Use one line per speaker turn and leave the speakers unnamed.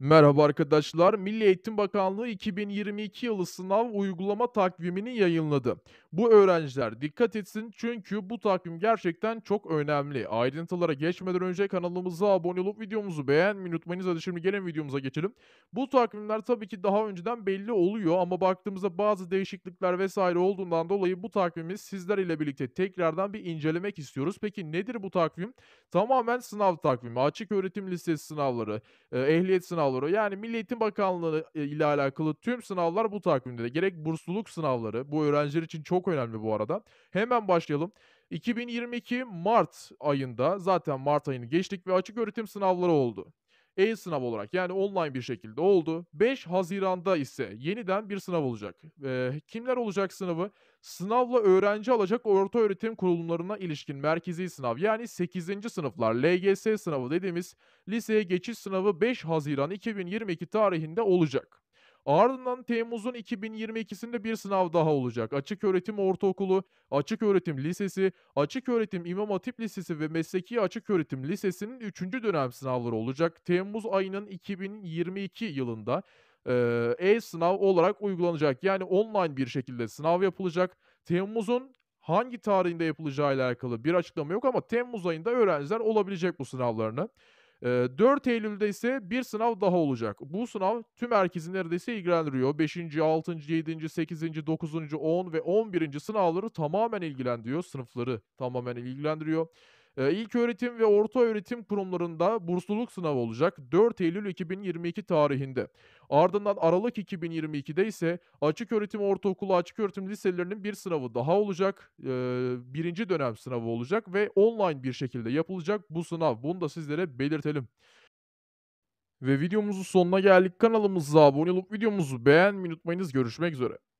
Merhaba arkadaşlar. Milli Eğitim Bakanlığı 2022 yılı sınav uygulama takvimini yayınladı. Bu öğrenciler dikkat etsin çünkü bu takvim gerçekten çok önemli. Ayrıntılara geçmeden önce kanalımıza abone olup videomuzu beğenmeyi unutmayınız. Hadi şimdi gelin videomuza geçelim. Bu takvimler tabii ki daha önceden belli oluyor ama baktığımızda bazı değişiklikler vesaire olduğundan dolayı bu takvimi sizler ile birlikte tekrardan bir incelemek istiyoruz. Peki nedir bu takvim? Tamamen sınav takvimi, açık öğretim lisesi sınavları, e, ehliyet sınavları sınavları yani Milli Eğitim Bakanlığı e, ile alakalı tüm sınavlar bu takvimde. Gerek bursluluk sınavları bu öğrenciler için çok önemli bu arada. Hemen başlayalım. 2022 Mart ayında zaten Mart ayını geçtik ve açık öğretim sınavları oldu e-sınav olarak yani online bir şekilde oldu. 5 Haziran'da ise yeniden bir sınav olacak. E, kimler olacak sınavı? Sınavla öğrenci alacak orta öğretim kurumlarına ilişkin merkezi sınav yani 8. sınıflar LGS sınavı dediğimiz liseye geçiş sınavı 5 Haziran 2022 tarihinde olacak. Ardından Temmuz'un 2022'sinde bir sınav daha olacak. Açık öğretim ortaokulu, açık öğretim lisesi, açık öğretim imam hatip lisesi ve mesleki açık öğretim lisesinin 3. dönem sınavları olacak. Temmuz ayının 2022 yılında e-sınav olarak uygulanacak. Yani online bir şekilde sınav yapılacak. Temmuz'un hangi tarihinde yapılacağı ile alakalı bir açıklama yok ama Temmuz ayında öğrenciler olabilecek bu sınavlarını. 4 Eylül'de ise bir sınav daha olacak. Bu sınav tüm herkesi neredeyse ilgilendiriyor. 5. 6. 7. 8. 9. 10 ve 11. sınavları tamamen ilgilendiriyor. Sınıfları tamamen ilgilendiriyor. E, öğretim ve orta öğretim kurumlarında bursluluk sınavı olacak 4 Eylül 2022 tarihinde. Ardından Aralık 2022'de ise açık öğretim ortaokulu, açık öğretim liselerinin bir sınavı daha olacak. Ee, birinci dönem sınavı olacak ve online bir şekilde yapılacak bu sınav. Bunu da sizlere belirtelim. Ve videomuzun sonuna geldik. Kanalımıza abone olup videomuzu beğenmeyi unutmayınız. Görüşmek üzere.